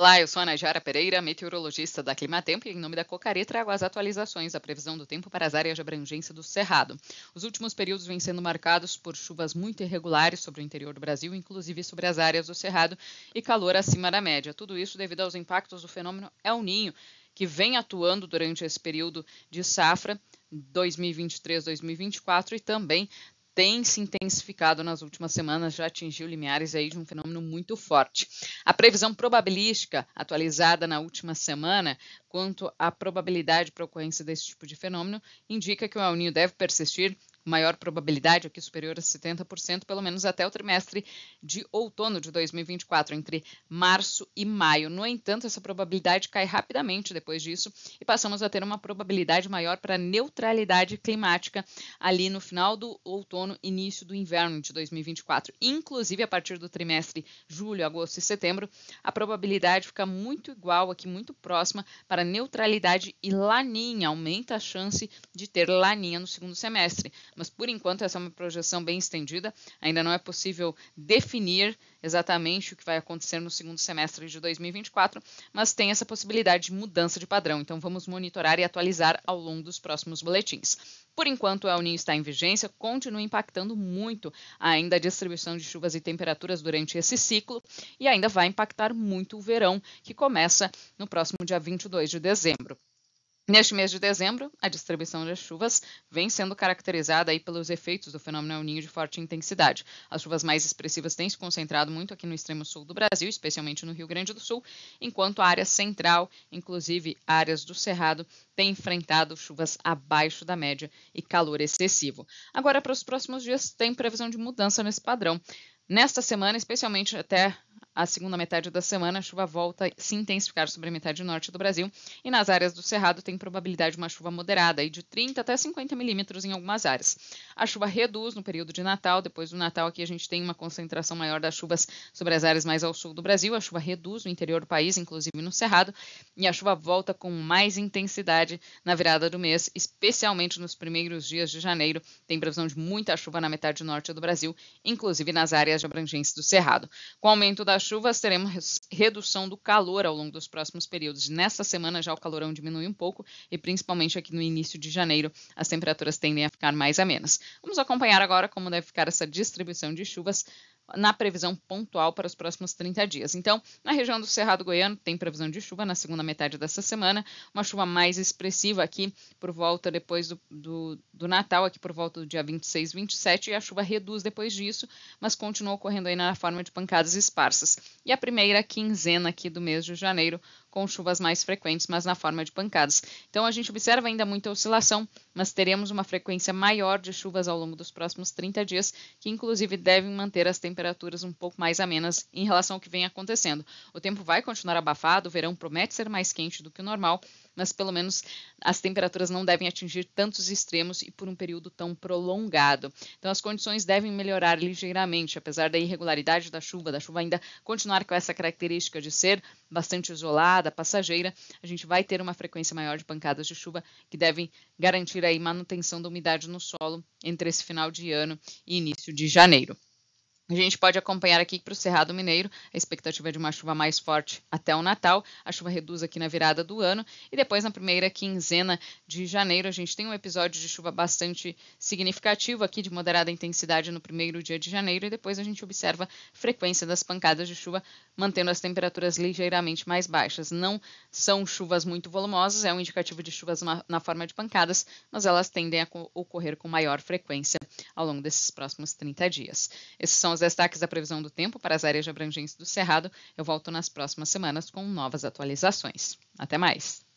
Olá, eu sou a Najara Pereira, meteorologista da Climatempo e em nome da Cocaré trago as atualizações da previsão do tempo para as áreas de abrangência do Cerrado. Os últimos períodos vêm sendo marcados por chuvas muito irregulares sobre o interior do Brasil, inclusive sobre as áreas do Cerrado e calor acima da média. Tudo isso devido aos impactos do fenômeno El Ninho, que vem atuando durante esse período de safra 2023-2024 e também tem se intensificado nas últimas semanas, já atingiu limiares aí de um fenômeno muito forte. A previsão probabilística atualizada na última semana quanto à probabilidade para ocorrência desse tipo de fenômeno indica que o El Niño deve persistir maior probabilidade aqui superior a 70%, pelo menos até o trimestre de outono de 2024, entre março e maio. No entanto, essa probabilidade cai rapidamente depois disso e passamos a ter uma probabilidade maior para neutralidade climática ali no final do outono, início do inverno de 2024. Inclusive, a partir do trimestre julho, agosto e setembro, a probabilidade fica muito igual aqui, muito próxima para neutralidade e laninha, aumenta a chance de ter laninha no segundo semestre mas por enquanto essa é uma projeção bem estendida, ainda não é possível definir exatamente o que vai acontecer no segundo semestre de 2024, mas tem essa possibilidade de mudança de padrão, então vamos monitorar e atualizar ao longo dos próximos boletins. Por enquanto, o El está em vigência, continua impactando muito ainda a distribuição de chuvas e temperaturas durante esse ciclo e ainda vai impactar muito o verão, que começa no próximo dia 22 de dezembro. Neste mês de dezembro, a distribuição das chuvas vem sendo caracterizada aí pelos efeitos do fenômeno El Ninho de forte intensidade. As chuvas mais expressivas têm se concentrado muito aqui no extremo sul do Brasil, especialmente no Rio Grande do Sul, enquanto a área central, inclusive áreas do Cerrado, tem enfrentado chuvas abaixo da média e calor excessivo. Agora, para os próximos dias, tem previsão de mudança nesse padrão. Nesta semana, especialmente até a segunda metade da semana, a chuva volta a se intensificar sobre a metade norte do Brasil e nas áreas do Cerrado tem probabilidade de uma chuva moderada, de 30 até 50 milímetros em algumas áreas. A chuva reduz no período de Natal, depois do Natal aqui a gente tem uma concentração maior das chuvas sobre as áreas mais ao sul do Brasil, a chuva reduz no interior do país, inclusive no Cerrado, e a chuva volta com mais intensidade na virada do mês, especialmente nos primeiros dias de janeiro. Tem previsão de muita chuva na metade norte do Brasil, inclusive nas áreas de abrangência do Cerrado. Com o aumento da chuvas, teremos redução do calor ao longo dos próximos períodos. Nessa semana já o calorão diminui um pouco e principalmente aqui no início de janeiro as temperaturas tendem a ficar mais amenas. Vamos acompanhar agora como deve ficar essa distribuição de chuvas na previsão pontual para os próximos 30 dias. Então, na região do Cerrado Goiano, tem previsão de chuva na segunda metade dessa semana, uma chuva mais expressiva aqui por volta depois do, do, do Natal, aqui por volta do dia 26, 27, e a chuva reduz depois disso, mas continua ocorrendo aí na forma de pancadas esparsas. E a primeira quinzena aqui do mês de janeiro, com chuvas mais frequentes, mas na forma de pancadas. Então a gente observa ainda muita oscilação, mas teremos uma frequência maior de chuvas ao longo dos próximos 30 dias, que inclusive devem manter as temperaturas temperaturas um pouco mais amenas em relação ao que vem acontecendo. O tempo vai continuar abafado, o verão promete ser mais quente do que o normal, mas pelo menos as temperaturas não devem atingir tantos extremos e por um período tão prolongado. Então as condições devem melhorar ligeiramente, apesar da irregularidade da chuva, da chuva ainda continuar com essa característica de ser bastante isolada, passageira, a gente vai ter uma frequência maior de pancadas de chuva que devem garantir aí manutenção da umidade no solo entre esse final de ano e início de janeiro. A gente pode acompanhar aqui para o Cerrado Mineiro a expectativa é de uma chuva mais forte até o Natal. A chuva reduz aqui na virada do ano e depois na primeira quinzena de janeiro a gente tem um episódio de chuva bastante significativo aqui de moderada intensidade no primeiro dia de janeiro e depois a gente observa frequência das pancadas de chuva mantendo as temperaturas ligeiramente mais baixas. Não são chuvas muito volumosas, é um indicativo de chuvas na forma de pancadas, mas elas tendem a ocorrer com maior frequência ao longo desses próximos 30 dias. Esses são aos destaques da previsão do tempo para as áreas de abrangência do Cerrado, eu volto nas próximas semanas com novas atualizações. Até mais!